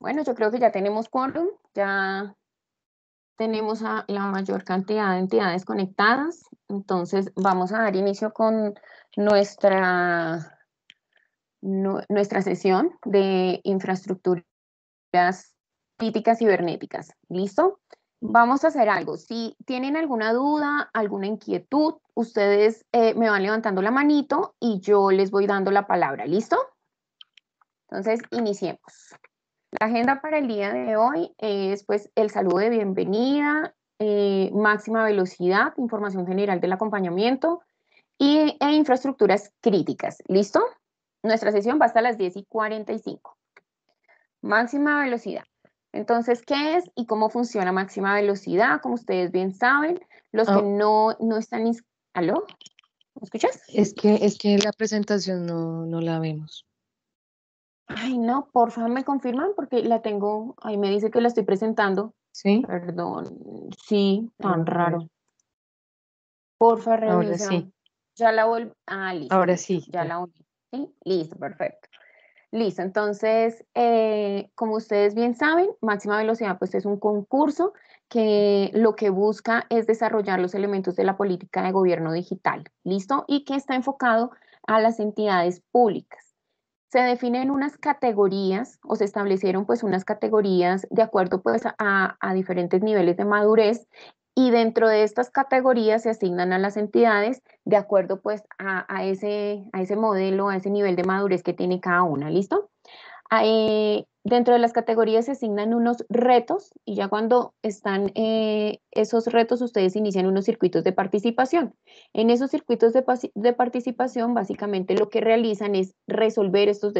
Bueno, yo creo que ya tenemos quórum, ya tenemos a la mayor cantidad de entidades conectadas, entonces vamos a dar inicio con nuestra, nuestra sesión de infraestructuras críticas cibernéticas. ¿Listo? Vamos a hacer algo. Si tienen alguna duda, alguna inquietud, ustedes eh, me van levantando la manito y yo les voy dando la palabra. ¿Listo? Entonces, iniciemos. La agenda para el día de hoy es pues el saludo de bienvenida, eh, máxima velocidad, información general del acompañamiento y, e infraestructuras críticas. ¿Listo? Nuestra sesión va hasta las 10 y 45. Máxima velocidad. Entonces, ¿qué es y cómo funciona máxima velocidad? Como ustedes bien saben, los que ah. no, no están... ¿Aló? ¿Me escuchas? Es que, es que la presentación no la vemos. Ay, no, por favor me confirman porque la tengo, ahí me dice que la estoy presentando. Sí. Perdón, sí, tan raro. Por favor, Ahora Ya la vuelvo. Ah, listo. Ahora sí. Ya la uní. ¿Sí? Listo, perfecto. Listo, entonces, eh, como ustedes bien saben, máxima velocidad pues es un concurso que lo que busca es desarrollar los elementos de la política de gobierno digital, ¿listo? Y que está enfocado a las entidades públicas se definen unas categorías o se establecieron pues unas categorías de acuerdo pues a, diferentes niveles de madurez y dentro de estas categorías se asignan a las entidades de acuerdo pues a, ese, a ese modelo, a ese nivel de madurez que tiene cada una, ¿listo? Ah, eh, Dentro de las categorías se asignan unos retos y ya cuando están eh, esos retos ustedes inician unos circuitos de participación. En esos circuitos de, participación básicamente lo que realizan es resolver estos,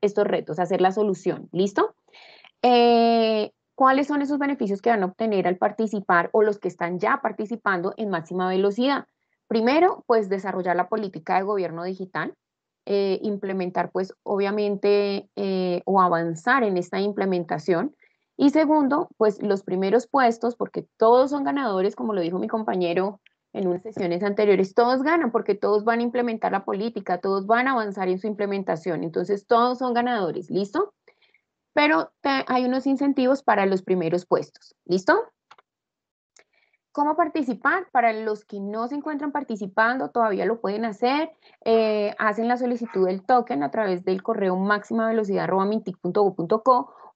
estos retos, hacer la solución. ¿Listo? Eh, ¿Cuáles son esos beneficios que van a obtener al participar o los que están ya participando en máxima velocidad? Primero, pues desarrollar la política de gobierno digital, eh, implementar, pues obviamente, eh, o avanzar en esta implementación. Y segundo, pues los primeros puestos, porque todos son ganadores, como lo dijo mi compañero en unas sesiones anteriores, todos ganan porque todos van a implementar la política, todos van a avanzar en su implementación, entonces todos son ganadores, ¿listo? Pero hay unos incentivos para los primeros puestos, ¿listo? cómo participar. Para los que no se encuentran participando, todavía lo pueden hacer. Eh, hacen la solicitud del token a través del correo máxima velocidad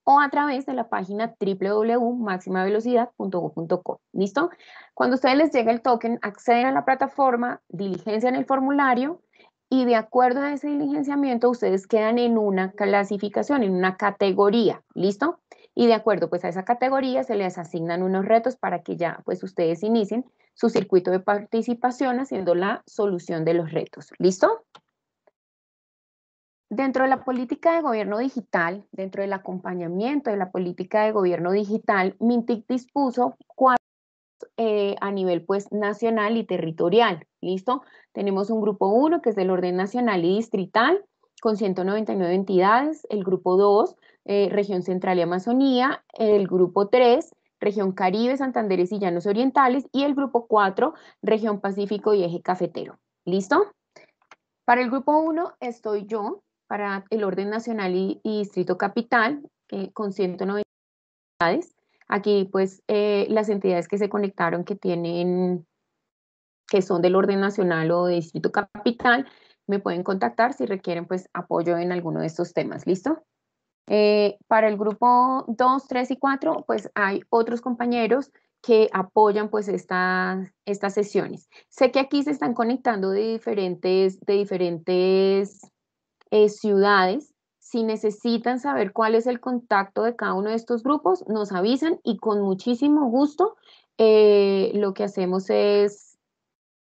o a través de la página www.maximavelocidad.go.co. ¿Listo? Cuando ustedes les llega el token, acceden a la plataforma, diligencian el formulario y de acuerdo a ese diligenciamiento ustedes quedan en una clasificación, en una categoría. ¿Listo? y de acuerdo pues a esa categoría se les asignan unos retos para que ya pues ustedes inicien su circuito de participación haciendo la solución de los retos. ¿Listo? Dentro de la política de gobierno digital, dentro del acompañamiento de la política de gobierno digital, MINTIC dispuso cuatro eh, a nivel pues nacional y territorial. ¿Listo? Tenemos un grupo 1 que es del orden nacional y distrital con 199 entidades, el grupo 2 eh, región central y Amazonía, el grupo 3, región Caribe, Santanderes y Llanos Orientales, y el grupo 4, región Pacífico y Eje Cafetero. ¿Listo? Para el grupo 1 estoy yo, para el orden nacional y, distrito capital, eh, con 190 entidades. Aquí, pues, eh, las entidades que se conectaron que tienen, que son del orden nacional o distrito capital, me pueden contactar si requieren, pues, apoyo en alguno de estos temas. ¿Listo? Eh, para el grupo 2, 3 y 4, pues hay otros compañeros que apoyan pues estas, estas sesiones. Sé que aquí se están conectando de diferentes, de diferentes eh, ciudades. Si necesitan saber cuál es el contacto de cada uno de estos grupos, nos avisan y con muchísimo gusto eh, lo que hacemos es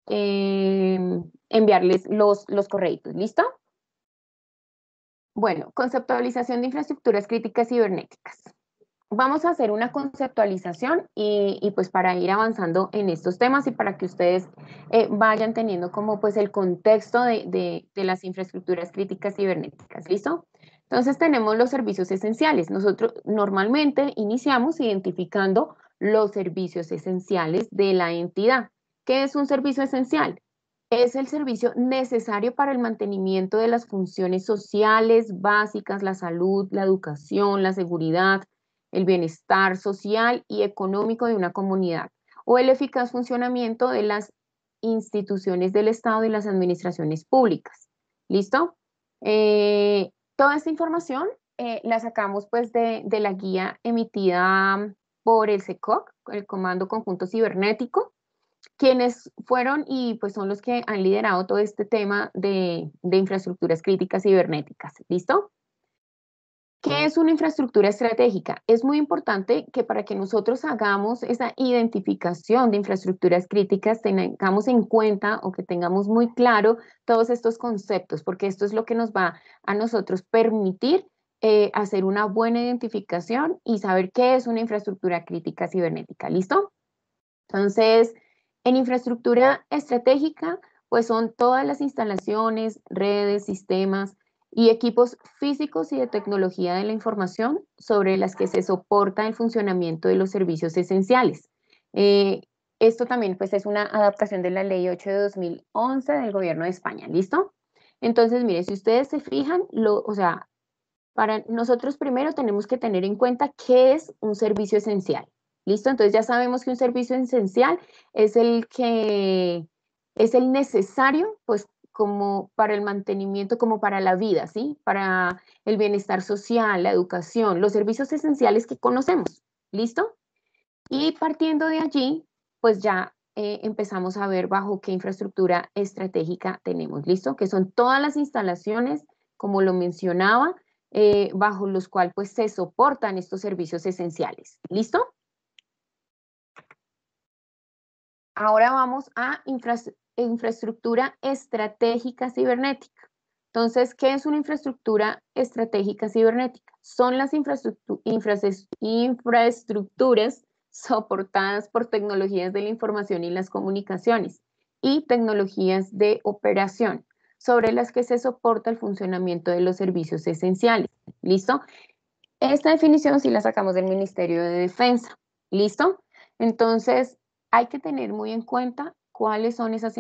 enviarles los, los correitos. ¿Listo? Bueno, conceptualización de infraestructuras críticas cibernéticas. Vamos a hacer una conceptualización y, pues para ir avanzando en estos temas y para que ustedes eh, vayan teniendo como pues el contexto de, de las infraestructuras críticas cibernéticas, ¿listo? Entonces tenemos los servicios esenciales. Nosotros normalmente iniciamos identificando los servicios esenciales de la entidad. ¿Qué es un servicio esencial? es el servicio necesario para el mantenimiento de las funciones sociales básicas, la salud, la educación, la seguridad, el bienestar social y económico de una comunidad o el eficaz funcionamiento de las instituciones del Estado y las administraciones públicas. ¿Listo? Eh, toda esta información eh, la sacamos pues de, de la guía emitida por el SECOC, el Comando Conjunto Cibernético, quienes fueron y pues son los que han liderado todo este tema de, infraestructuras críticas cibernéticas. ¿Listo? ¿Qué es una infraestructura estratégica? Es muy importante que para que nosotros hagamos esa identificación de infraestructuras críticas tengamos en cuenta o que tengamos muy claro todos estos conceptos, porque esto es lo que nos va a nosotros permitir eh, hacer una buena identificación y saber qué es una infraestructura crítica cibernética. ¿Listo? Entonces, en infraestructura estratégica, pues son todas las instalaciones, redes, sistemas y equipos físicos y de tecnología de la información sobre las que se soporta el funcionamiento de los servicios esenciales. Eh, esto también pues es una adaptación de la ley 8 de 2011 del gobierno de España, ¿listo? Entonces, mire, si ustedes se fijan, lo, o sea, para nosotros primero tenemos que tener en cuenta qué es un servicio esencial. Listo, entonces ya sabemos que un servicio esencial es el que es el necesario, pues como para el mantenimiento, como para la vida, ¿sí? Para el bienestar social, la educación, los servicios esenciales que conocemos. ¿Listo? Y partiendo de allí, pues ya eh, empezamos a ver bajo qué infraestructura estratégica tenemos. ¿Listo? Que son todas las instalaciones, como lo mencionaba, eh, bajo los cuales pues se soportan estos servicios esenciales. ¿Listo? Ahora vamos a infraestructura estratégica cibernética. Entonces, ¿qué es una infraestructura estratégica cibernética? Son las infraestructuras soportadas por tecnologías de la información y las comunicaciones y tecnologías de operación sobre las que se soporta el funcionamiento de los servicios esenciales. ¿Listo? Esta definición sí la sacamos del Ministerio de Defensa. ¿Listo? Entonces, hay que tener muy en cuenta cuáles son esas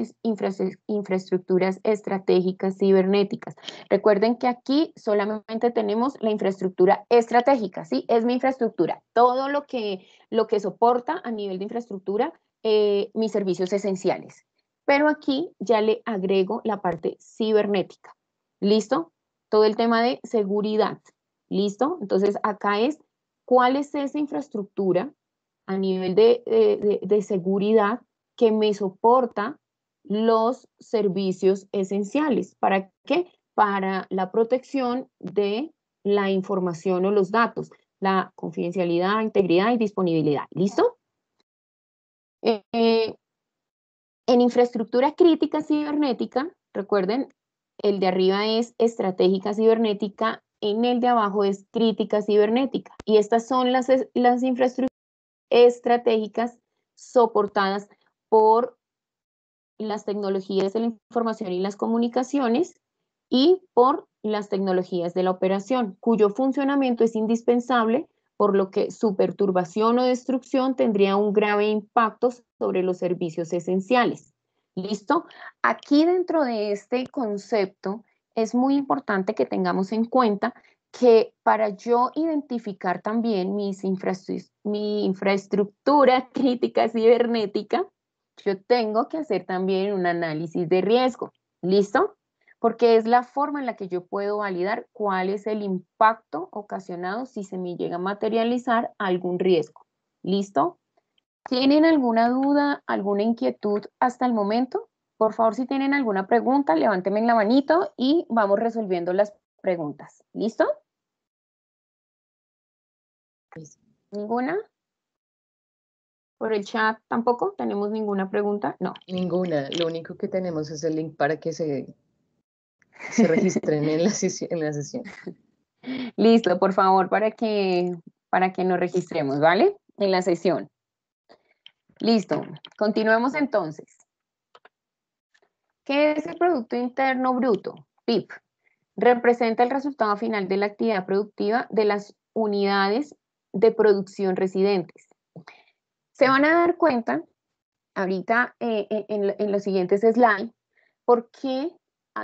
infraestructuras estratégicas cibernéticas. Recuerden que aquí solamente tenemos la infraestructura estratégica, ¿sí? Es mi infraestructura. Todo lo que, lo que soporta a nivel de infraestructura eh, mis servicios esenciales. Pero aquí ya le agrego la parte cibernética. ¿Listo? Todo el tema de seguridad. ¿Listo? Entonces acá es cuál es esa infraestructura a nivel de, seguridad que me soporta los servicios esenciales. ¿Para qué? Para la protección de la información o los datos, la confidencialidad, integridad y disponibilidad. ¿Listo? Eh, en infraestructura crítica cibernética, recuerden, el de arriba es estratégica cibernética, en el de abajo es crítica cibernética. Y estas son las, las infraestructuras estratégicas soportadas por las tecnologías de la información y las comunicaciones y por las tecnologías de la operación, cuyo funcionamiento es indispensable, por lo que su perturbación o destrucción tendría un grave impacto sobre los servicios esenciales. ¿Listo? Aquí dentro de este concepto es muy importante que tengamos en cuenta que para yo identificar también mis mi infraestructura crítica cibernética, yo tengo que hacer también un análisis de riesgo. ¿Listo? Porque es la forma en la que yo puedo validar cuál es el impacto ocasionado si se me llega a materializar algún riesgo. ¿Listo? ¿Tienen alguna duda, alguna inquietud hasta el momento? Por favor, si tienen alguna pregunta, levánteme la manito y vamos resolviendo las preguntas. ¿Listo? ¿Ninguna? Por el chat tampoco tenemos ninguna pregunta, no. Ninguna, lo único que tenemos es el link para que se, registren en, la sesión. Listo, por favor, para que, para que nos registremos, ¿vale? En la sesión. Listo, continuemos entonces. ¿Qué es el Producto Interno Bruto? PIB. Representa el resultado final de la actividad productiva de las unidades de producción residentes. Se van a dar cuenta ahorita eh, en, los siguientes slides por qué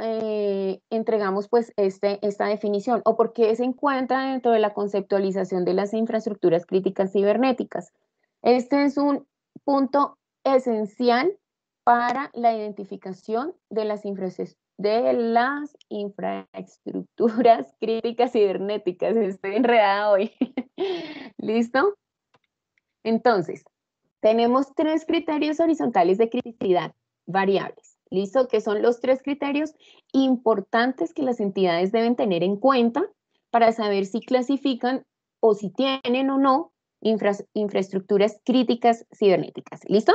eh, entregamos pues este, esta definición o por qué se encuentra dentro de la conceptualización de las infraestructuras críticas cibernéticas. Este es un punto esencial para la identificación de las infraestructuras de las infraestructuras críticas cibernéticas. Estoy enredada hoy. ¿Listo? Entonces, tenemos tres criterios horizontales de criticidad variables. ¿Listo? Que son los tres criterios importantes que las entidades deben tener en cuenta para saber si clasifican o si tienen o no infraestructuras críticas cibernéticas. ¿Listo?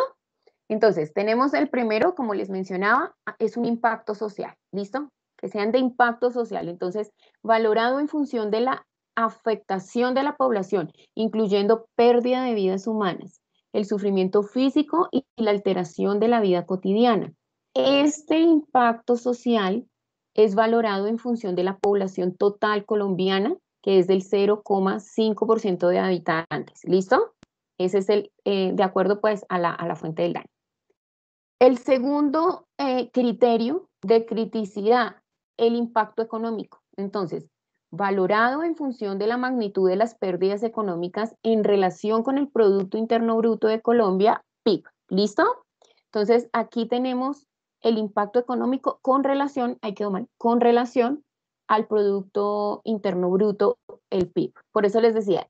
Entonces, tenemos el primero, como les mencionaba, ah, es un impacto social, ¿listo? Que sean de impacto social. Entonces, valorado en función de la afectación de la población, incluyendo pérdida de vidas humanas, el sufrimiento físico y la alteración de la vida cotidiana. Este impacto social es valorado en función de la población total colombiana, que es del 0,5% de habitantes. ¿Listo? Ese es el, eh, de acuerdo pues a la fuente del daño. El segundo eh, criterio de criticidad, el impacto económico. Entonces, valorado en función de la magnitud de las pérdidas económicas en relación con el Producto Interno Bruto de Colombia, PIB. ¿Listo? Entonces, aquí tenemos el impacto económico con relación, hay que mal con relación al Producto Interno Bruto, el PIB. Por eso les decía,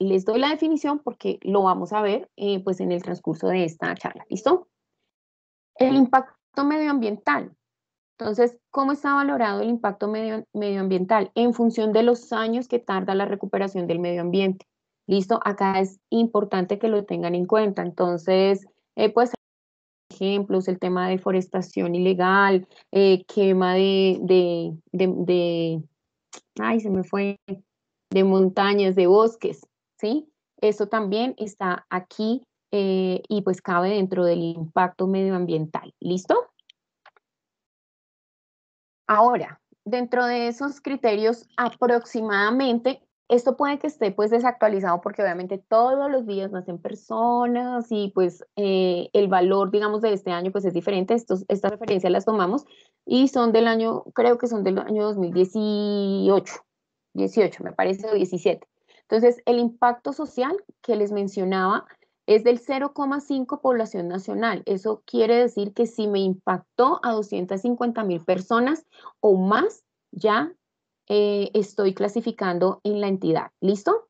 les doy la definición porque lo vamos a ver eh, pues en el transcurso de esta charla. ¿Listo? El impacto medioambiental. Entonces, ¿cómo está valorado el impacto medio, medioambiental? En función de los años que tarda la recuperación del medio ambiente. Listo, acá es importante que lo tengan en cuenta. Entonces, eh, pues ejemplos, el tema de deforestación ilegal, eh, quema de, de, de, de, ay, se me fue, de montañas, de bosques, ¿sí? Eso también está aquí eh, y pues cabe dentro del impacto medioambiental. ¿Listo? Ahora, dentro de esos criterios aproximadamente, esto puede que esté pues desactualizado porque obviamente todos los días nacen personas y pues eh, el valor digamos de este año pues es diferente, estas referencias las tomamos y son del año, creo que son del año 2018, 18 me parece o 17. Entonces el impacto social que les mencionaba es del 0,5 población nacional. Eso quiere decir que si me impactó a 250 mil personas o más, ya eh, estoy clasificando en la entidad. ¿Listo?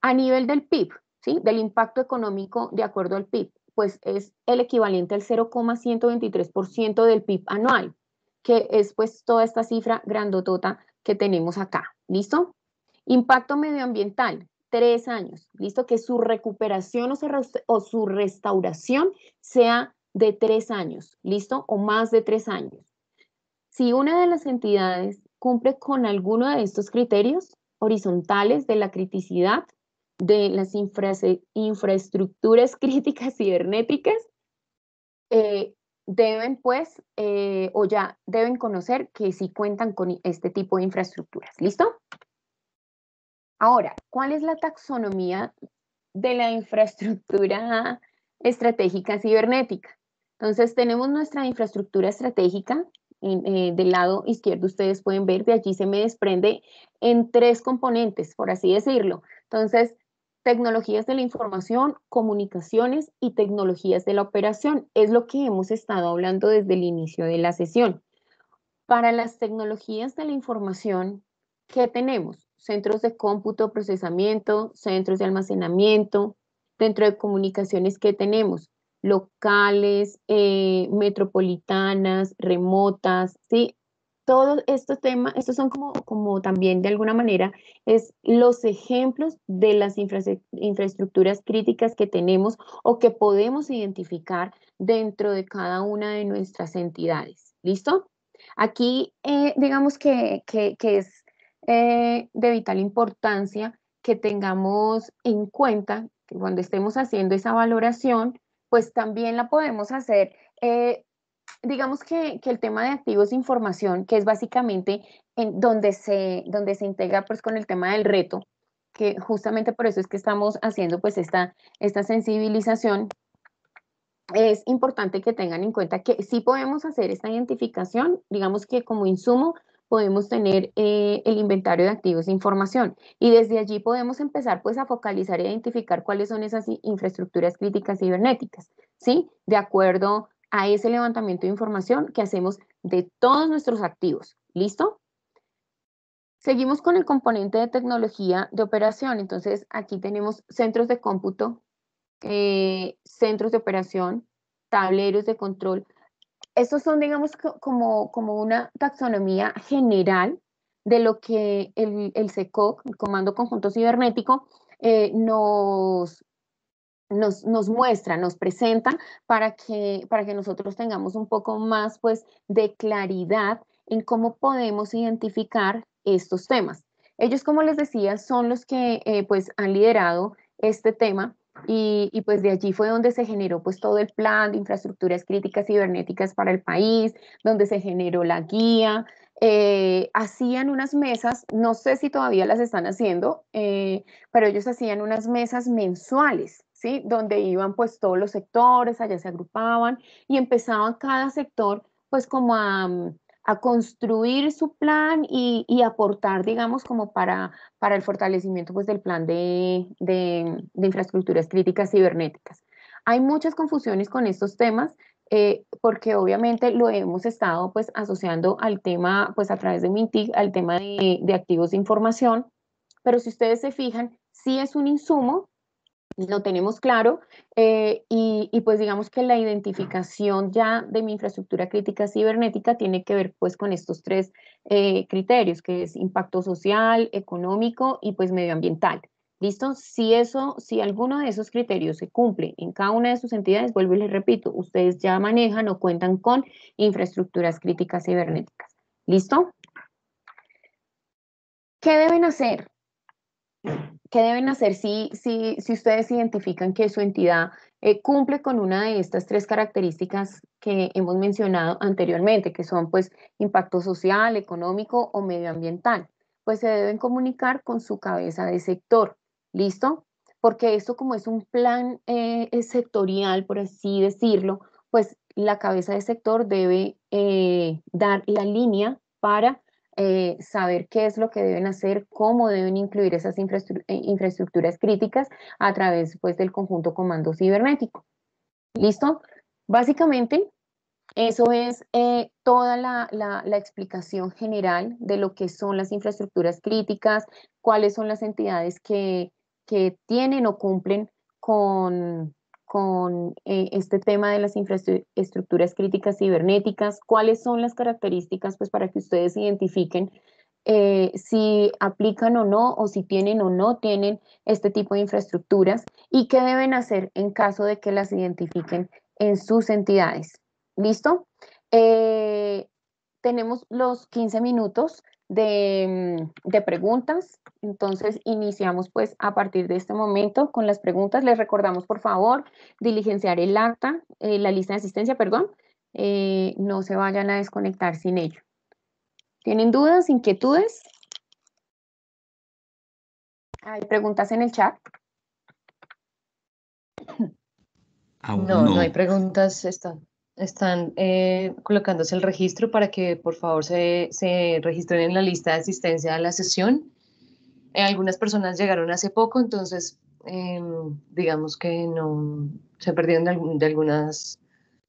A nivel del PIB, ¿sí? Del impacto económico de acuerdo al PIB, pues es el equivalente al 0,123% del PIB anual, que es pues toda esta cifra grandotota que tenemos acá. ¿Listo? Impacto medioambiental, tres años, ¿listo? Que su recuperación o su, restauración sea de tres años, ¿listo? O más de tres años. Si una de las entidades cumple con alguno de estos criterios horizontales de la criticidad, de las infraestructuras críticas cibernéticas, eh, deben pues, eh, o ya deben conocer que si cuentan con este tipo de infraestructuras, ¿listo? Ahora, ¿cuál es la taxonomía de la infraestructura estratégica cibernética? Entonces, tenemos nuestra infraestructura estratégica. Eh, del lado izquierdo ustedes pueden ver, de allí se me desprende en tres componentes, por así decirlo. Entonces, tecnologías de la información, comunicaciones y tecnologías de la operación. Es lo que hemos estado hablando desde el inicio de la sesión. Para las tecnologías de la información, ¿qué tenemos? centros de cómputo, procesamiento, centros de almacenamiento, dentro de comunicaciones que tenemos, locales, eh, metropolitanas, remotas, ¿sí? Todos estos temas, estos son como, como también de alguna manera, es los ejemplos de las infraestructuras críticas que tenemos o que podemos identificar dentro de cada una de nuestras entidades. ¿Listo? Aquí, eh, digamos que es eh, de vital importancia que tengamos en cuenta que cuando estemos haciendo esa valoración, pues también la podemos hacer. Eh, digamos que, el tema de activos de información, que es básicamente en donde, se, donde se integra pues con el tema del reto, que justamente por eso es que estamos haciendo pues esta, esta sensibilización, es importante que tengan en cuenta que sí podemos hacer esta identificación, digamos que como insumo, podemos tener eh, el inventario de activos e información. Y desde allí podemos empezar pues a focalizar e identificar cuáles son esas infraestructuras críticas cibernéticas, ¿sí? De acuerdo a ese levantamiento de información que hacemos de todos nuestros activos. ¿Listo? Seguimos con el componente de tecnología de operación. Entonces, aquí tenemos centros de cómputo, eh, centros de operación, tableros de control, estos son, digamos, como, como una taxonomía general de lo que el, el el Comando Conjunto Cibernético, eh, nos, nos, nos, muestra, nos presenta para que, para que nosotros tengamos un poco más pues, de claridad en cómo podemos identificar estos temas. Ellos, como les decía, son los que eh, pues, han liderado este tema y, pues de allí fue donde se generó pues todo el plan de infraestructuras críticas cibernéticas para el país, donde se generó la guía. Eh, hacían unas mesas, no sé si todavía las están haciendo, eh, pero ellos hacían unas mesas mensuales, ¿sí? Donde iban pues todos los sectores, allá se agrupaban y empezaban cada sector pues como a, mm, a construir su plan y, y aportar, digamos, como para, para el fortalecimiento pues, del plan de, de, infraestructuras críticas cibernéticas. Hay muchas confusiones con estos temas, eh, porque obviamente lo hemos estado pues asociando al tema, pues a través de MINTIC, al tema de, de, activos de información, pero si ustedes se fijan, sí es un insumo, lo tenemos claro eh, y, pues digamos que la identificación ya de mi infraestructura crítica cibernética tiene que ver pues con estos tres eh, criterios que es impacto social, económico y pues medioambiental. ¿Listo? Si eso, si alguno de esos criterios se cumple en cada una de sus entidades, vuelvo y les repito, ustedes ya manejan o cuentan con infraestructuras críticas cibernéticas. ¿Listo? ¿Qué deben hacer? ¿Qué deben hacer si, si, si ustedes identifican que su entidad eh, cumple con una de estas tres características que hemos mencionado anteriormente, que son pues impacto social, económico o medioambiental? Pues se deben comunicar con su cabeza de sector, ¿listo? Porque esto como es un plan eh, sectorial, por así decirlo, pues la cabeza de sector debe eh, dar la línea para eh, saber qué es lo que deben hacer, cómo deben incluir esas eh, infraestructuras críticas a través pues, del conjunto comando cibernético. ¿Listo? Básicamente, eso es eh, toda la, explicación general de lo que son las infraestructuras críticas, cuáles son las entidades que, que tienen o cumplen con, con eh, este tema de las infraestructuras críticas cibernéticas, cuáles son las características pues, para que ustedes identifiquen eh, si aplican o no, o si tienen o no tienen este tipo de infraestructuras y qué deben hacer en caso de que las identifiquen en sus entidades. ¿Listo? Eh, tenemos los 15 minutos Mm, de, preguntas. Entonces, iniciamos pues a partir de este momento con las preguntas. Les recordamos, por favor, diligenciar el acta, eh, la lista de asistencia, perdón. Eh, no se vayan a desconectar sin ello. ¿Tienen dudas, inquietudes? ¿Hay preguntas en el chat? No, no, hay preguntas. Están están eh, colocándose el registro para que por favor se, registren en la lista de asistencia a la sesión. Eh, algunas personas llegaron hace poco, entonces em, digamos que no se perdieron de, algunas,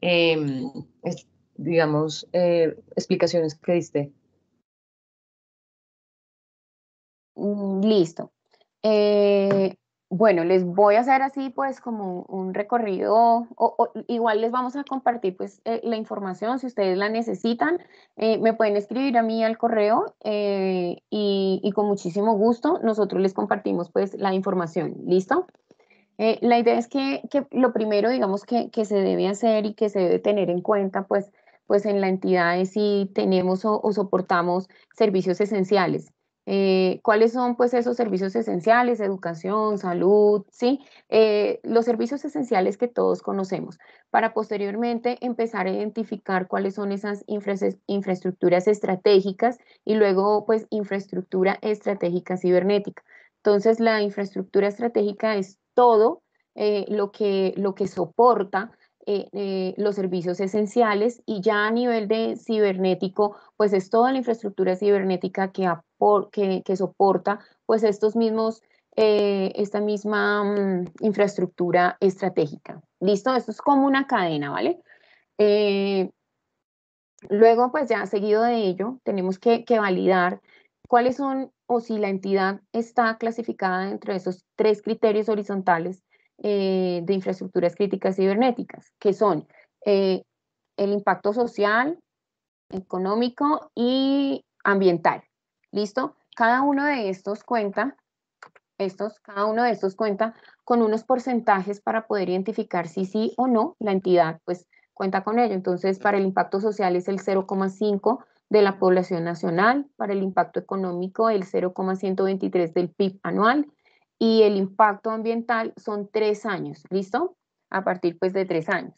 em, digamos, eh, explicaciones que diste. Listo. Bueno, les voy a hacer así pues como un recorrido, o, igual les vamos a compartir pues eh, la información si ustedes la necesitan. Eh, me pueden escribir a mí al correo eh, y, con muchísimo gusto nosotros les compartimos pues la información. ¿Listo? la idea es que, que lo primero digamos que, se debe hacer y que se debe tener en cuenta pues, pues en la entidad es si tenemos o soportamos servicios esenciales. Eh, ¿Cuáles son pues esos servicios esenciales? Educación, salud, ¿sí? Eh, los servicios esenciales que todos conocemos para posteriormente empezar a identificar cuáles son esas infraestructuras estratégicas y luego pues infraestructura estratégica cibernética. Entonces la infraestructura estratégica es todo eh, lo, que, lo que soporta eh, eh, los servicios esenciales y ya a nivel de cibernético, pues es toda la infraestructura cibernética que, que, soporta pues estos mismos, eh, esta misma mm, infraestructura estratégica. ¿Listo? Esto es como una cadena, ¿vale? luego, pues ya seguido de ello, tenemos que, que validar cuáles son o si la entidad está clasificada dentro de esos tres criterios horizontales eh, de infraestructuras críticas cibernéticas, que son eh, el impacto social, económico y ambiental. ¿Listo? Cada uno de estos cuenta, cada uno de estos cuenta con unos porcentajes para poder identificar si sí o no la entidad pues cuenta con ello. Entonces, para el impacto social es el 0,5 de la población nacional, para el impacto económico el 0,123 del PIB anual, y el impacto ambiental son tres años, ¿listo? A partir pues de tres años.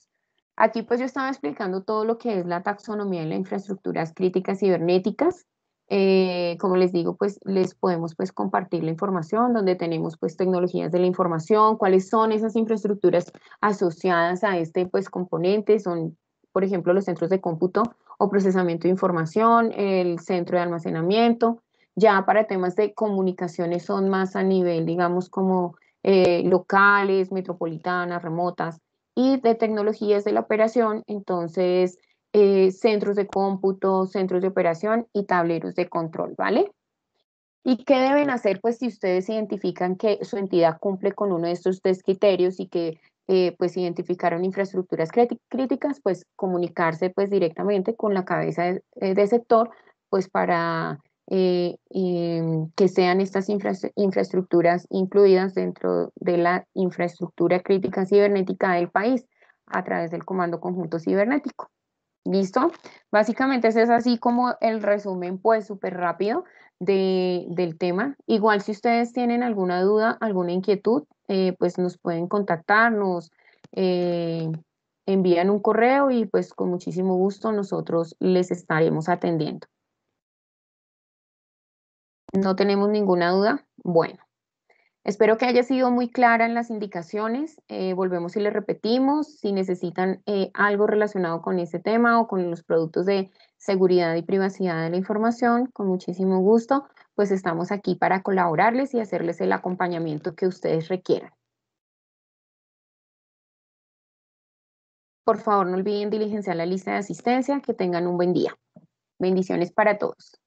Aquí pues yo estaba explicando todo lo que es la taxonomía de las infraestructuras críticas cibernéticas. Eh, como les digo, pues les podemos pues compartir la información donde tenemos pues tecnologías de la información, cuáles son esas infraestructuras asociadas a este pues componente, son por ejemplo los centros de cómputo o procesamiento de información, el centro de almacenamiento, ya para temas de comunicaciones son más a nivel, digamos, como eh, locales, metropolitanas, remotas, y de tecnologías de la operación, entonces eh, centros de cómputo, centros de operación y tableros de control, ¿vale? ¿Y qué deben hacer? Pues si ustedes identifican que su entidad cumple con uno de estos tres criterios y que eh, pues identificaron infraestructuras críticas, pues comunicarse pues directamente con la cabeza de, de sector pues para eh, mm, que sean estas infraestructuras incluidas dentro de la infraestructura crítica cibernética del país a través del Comando Conjunto Cibernético. ¿Listo? Básicamente ese es así como el resumen, pues súper rápido del tema. Igual si ustedes tienen alguna duda, alguna inquietud, eh, pues nos pueden contactarnos, eh, envían un correo y pues con muchísimo gusto nosotros les estaremos atendiendo. No tenemos ninguna duda. Bueno, espero que haya sido muy clara en las indicaciones. Eh, volvemos y le repetimos, si necesitan eh, algo relacionado con ese tema o con los productos de seguridad y privacidad de la información, con muchísimo gusto, pues estamos aquí para colaborarles y hacerles el acompañamiento que ustedes requieran. Por favor, no olviden diligenciar la lista de asistencia. Que tengan un buen día. Bendiciones para todos.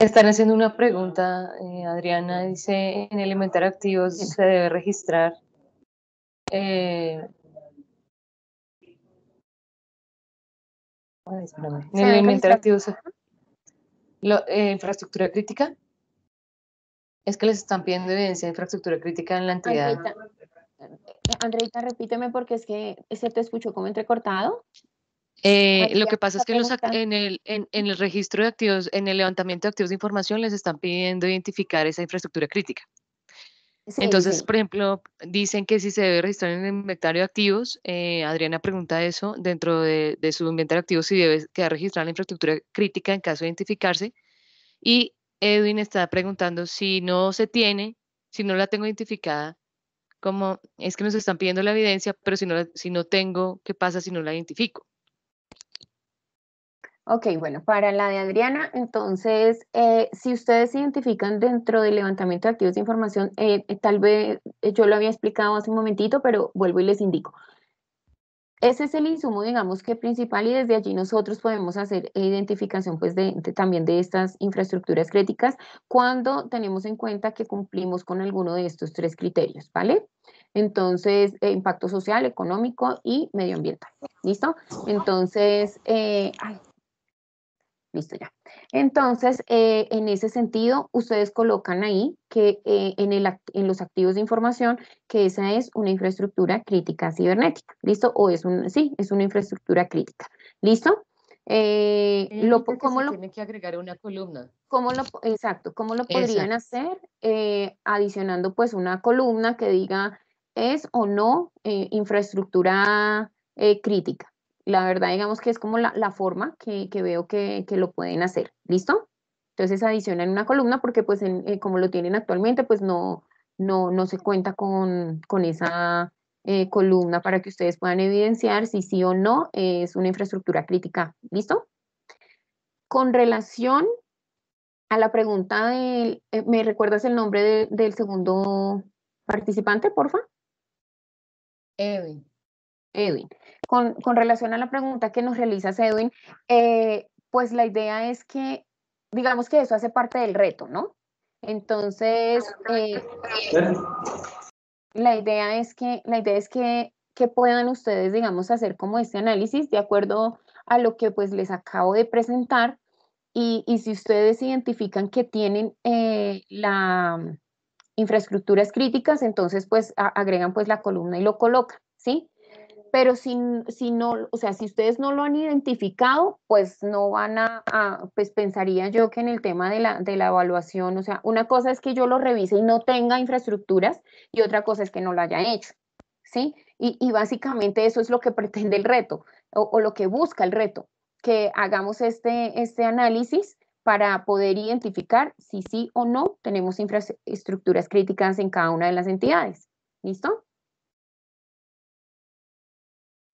Están haciendo una pregunta, eh, Adriana, dice, en elementar activos se debe registrar. en activos, infraestructura crítica. Es que les están pidiendo evidencia de infraestructura crítica en la entidad. Andreita, Andreita repíteme porque es que se te escuchó como entrecortado. Eh, lo que pasa es que en, el, registro de activos, en el levantamiento de activos de información, les están pidiendo identificar esa infraestructura crítica. Entonces, por ejemplo, dicen que si se debe registrar en el inventario de activos, eh, Adriana pregunta eso, dentro de, su inventario de activos si debe quedar registrada la infraestructura crítica en caso de identificarse. Y Edwin está preguntando si no se tiene, si no la tengo identificada, como es que nos están pidiendo la evidencia, pero si no, si no tengo, ¿qué pasa si no la identifico? Ok, bueno, para la de Adriana, entonces, eh, si ustedes se identifican dentro del levantamiento de activos de información, eh, eh, tal vez yo lo había explicado hace un momentito, pero vuelvo y les indico. Ese es el insumo, digamos, que principal y desde allí nosotros podemos hacer identificación pues, de, también de estas infraestructuras críticas cuando tenemos en cuenta que cumplimos con alguno de estos tres criterios, ¿vale? Entonces, impacto social, económico y medioambiental, ¿listo? Entonces, eh, Listo ya. Entonces, eh, en ese sentido, ustedes colocan ahí que eh, en, el, en, los activos de información que esa es una infraestructura crítica cibernética, ¿listo? O es un, sí, es una infraestructura crítica, ¿listo? Eh, eh lo, ¿cómo lo, tiene que agregar una columna. ¿cómo lo, exacto, ¿cómo lo podrían hacer? adicionando pues una columna que diga es o no infraestructura crítica, la verdad, digamos que es como la, forma que, veo que, lo pueden hacer. ¿Listo? Entonces adicionan una columna porque pues eh, como lo tienen actualmente, pues no, no, se cuenta con, esa eh, columna para que ustedes puedan evidenciar si sí o no es una infraestructura crítica. ¿Listo? Con relación a la pregunta del, eh, ¿me recuerdas el nombre del segundo participante, porfa? Edwin. Edwin con, relación a la pregunta que nos realiza Edwin, eh, pues la idea es que, digamos que eso hace parte del reto, ¿no? Entonces, eh, la idea es que, la idea es que, puedan ustedes, digamos, hacer como este análisis de acuerdo a lo que pues les acabo de presentar y, si ustedes identifican que tienen eh, la mm, infraestructuras críticas, entonces pues agregan pues la columna y lo colocan, ¿sí? pero si, no, o sea, si ustedes no lo han identificado, pues no van a, pues pensaría yo que en el tema de la, evaluación, o sea, una cosa es que yo lo revise y no tenga infraestructuras y otra cosa es que no lo haya hecho, ¿sí? Y, básicamente eso es lo que pretende el reto o, lo que busca el reto, que hagamos este, este análisis para poder identificar si sí o no tenemos infraestructuras críticas en cada una de las entidades. ¿Listo?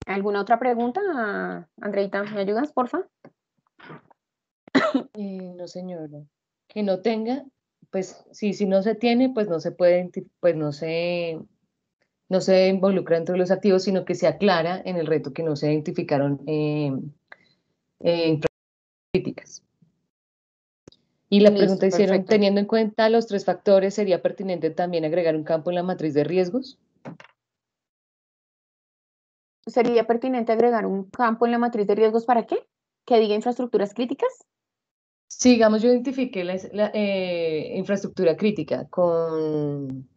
¿Alguna otra pregunta, Andreita? ¿Me ayudas, porfa? favor? Eh, no, señora. Que no tenga, pues sí, si no se tiene, pues no se puede, pues no se, no se involucra entre los activos, sino que se aclara en el reto que no se identificaron em, en eh, críticas. Y la pregunta hicieron, teniendo en cuenta los tres factores, ¿sería pertinente también agregar un campo en la matriz de riesgos? ¿sería pertinente agregar un campo en la matriz de riesgos para qué? ¿Que diga infraestructuras críticas? Sí, digamos, yo identifiqué la, eh, infraestructura crítica con...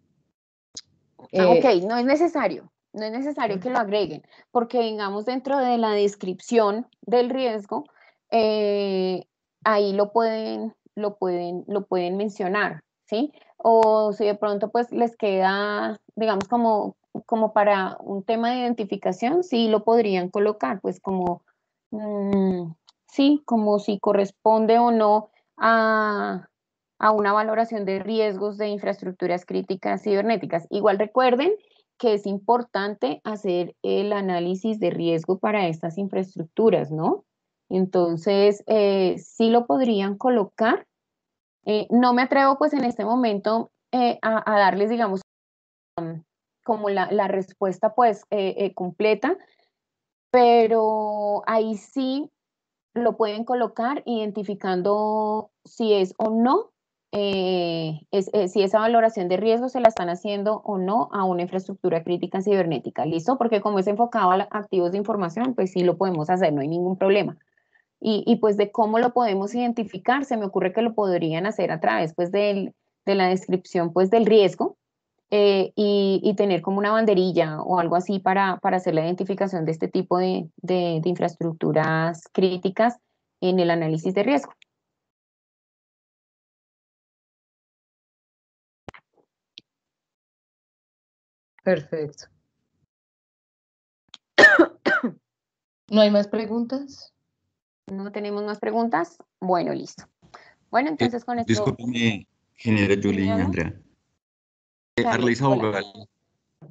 Ah, ok, eh, no es necesario, no es necesario que lo agreguen, porque digamos dentro de la descripción del riesgo, eh, ahí lo pueden, lo pueden, lo pueden mencionar, ¿sí? O si de pronto pues les queda, digamos, como como para un tema de identificación, sí lo podrían colocar, pues como, mm, sí, como si corresponde o no a, una valoración de riesgos de infraestructuras críticas cibernéticas. Igual recuerden que es importante hacer el análisis de riesgo para estas infraestructuras, ¿no? Entonces, eh, sí lo podrían colocar. Eh, no me atrevo pues en este momento eh, a, darles, digamos, mm, como la, respuesta pues eh, eh, completa, pero ahí sí lo pueden colocar identificando si es o no, eh, si esa valoración de riesgo se la están haciendo o no a una infraestructura crítica cibernética, ¿listo? Porque como es enfocado a activos de información, pues sí lo podemos hacer, no hay ningún problema. Y, pues de cómo lo podemos identificar, se me ocurre que lo podrían hacer a través pues de la descripción pues del riesgo, eh, y, tener como una banderilla o algo así para, hacer la identificación de este tipo de, infraestructuras críticas en el análisis de riesgo. Perfecto. ¿No hay más preguntas? No tenemos más preguntas. Bueno, listo. Bueno, eh, entonces con esto. Genera Andrea. Eh, Arlisa, hola.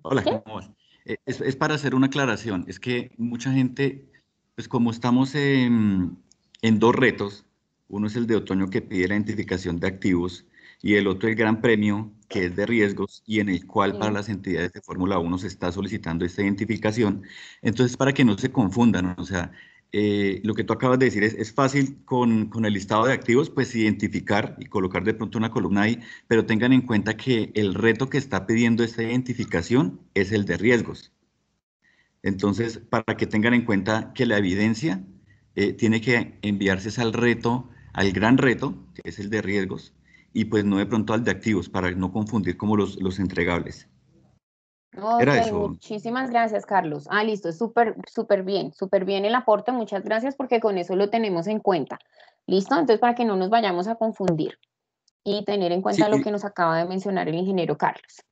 hola ¿cómo eh, Es, para hacer una aclaración, es que mucha gente, pues como estamos en, dos retos, uno es el de otoño que pide la identificación de activos y el otro el gran premio que es de riesgos y en el cual para las entidades de Fórmula 1 se está solicitando esta identificación. Entonces, para que no se confundan, o sea, eh, lo que tú acabas de decir es, es fácil con, el listado de activos, pues identificar y colocar de pronto una columna ahí, pero tengan en cuenta que el reto que está pidiendo esta identificación es el de riesgos. Entonces, para que tengan en cuenta que la evidencia eh, tiene que enviarse al reto, al gran reto, que es el de riesgos, y pues no de pronto al de activos, para no confundir como los entregables. Muchísimas gracias, Carlos. Ah, listo, súper, súper bien, súper bien el aporte. Muchas gracias porque con eso lo tenemos en cuenta. Listo, entonces para que no nos vayamos a confundir y tener en cuenta lo que nos acaba de mencionar el ingeniero Carlos.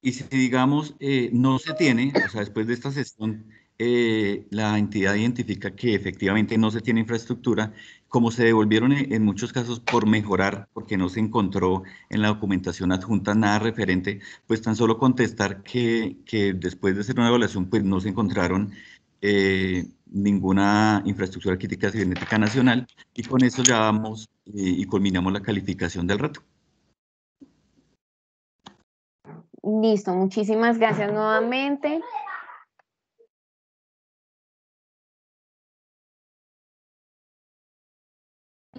Y si digamos, eh, no se tiene, o sea, después de esta sesión, eh, la entidad identifica que efectivamente no se tiene infraestructura como se devolvieron en muchos casos por mejorar, porque no se encontró en la documentación adjunta nada referente, pues tan solo contestar que, después de hacer una evaluación, pues no se encontraron eh, ninguna infraestructura crítica cibernética nacional, y con eso ya vamos eh, y culminamos la calificación del rato. Listo, muchísimas gracias nuevamente.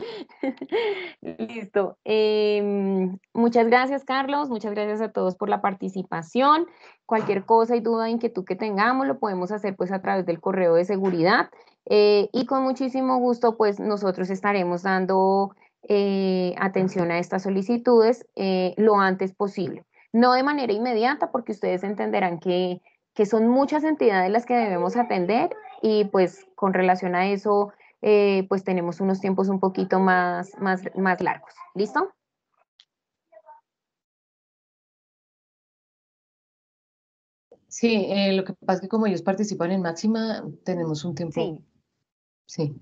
Listo. Em, muchas gracias, Carlos. Muchas gracias a todos por la participación. Cualquier cosa y duda, inquietud que tengamos, lo podemos hacer pues a través del correo de seguridad. Eh, y con muchísimo gusto, pues nosotros estaremos dando eh, atención a estas solicitudes eh, lo antes posible. No de manera inmediata, porque ustedes entenderán que, que son muchas entidades las que debemos atender y pues con relación a eso eh, pues tenemos unos tiempos un poquito más, más, más largos. ¿Listo? Sí, eh, lo que pasa es que como ellos participan en máxima, tenemos un tiempo. Sí. Sí.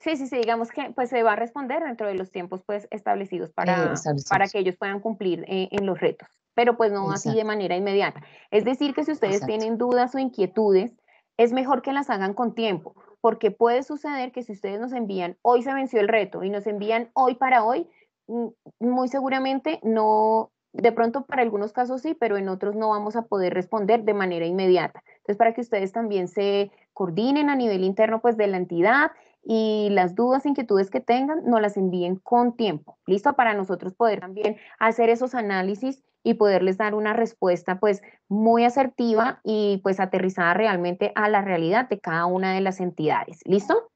Sí, sí, digamos que pues se va a responder dentro de los tiempos pues establecidos para, eh, para que ellos puedan cumplir en los retos, pero pues no así de manera inmediata. Es decir, que si ustedes tienen dudas o inquietudes, es mejor que las hagan con tiempo, porque puede suceder que si ustedes nos envían, hoy se venció el reto y nos envían hoy para hoy, mm, muy seguramente no, de pronto para algunos casos sí, pero en otros no vamos a poder responder de manera inmediata. Entonces, para que ustedes también se coordinen a nivel interno pues de la entidad y las dudas, inquietudes que tengan, nos las envíen con tiempo, ¿listo? Para nosotros poder también hacer esos análisis y poderles dar una respuesta pues muy asertiva y pues aterrizada realmente a la realidad de cada una de las entidades, ¿listo?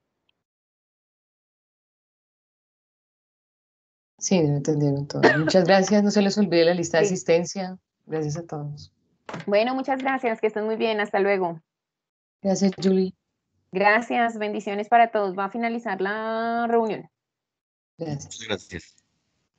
Sí, me entendieron todo. Muchas gracias, no se les olvide la lista de asistencia. Gracias a todos. Bueno, muchas gracias, que estén muy bien, hasta luego. Gracias, Julie. Gracias, bendiciones para todos. Va a finalizar la reunión. Gracias. Gracias.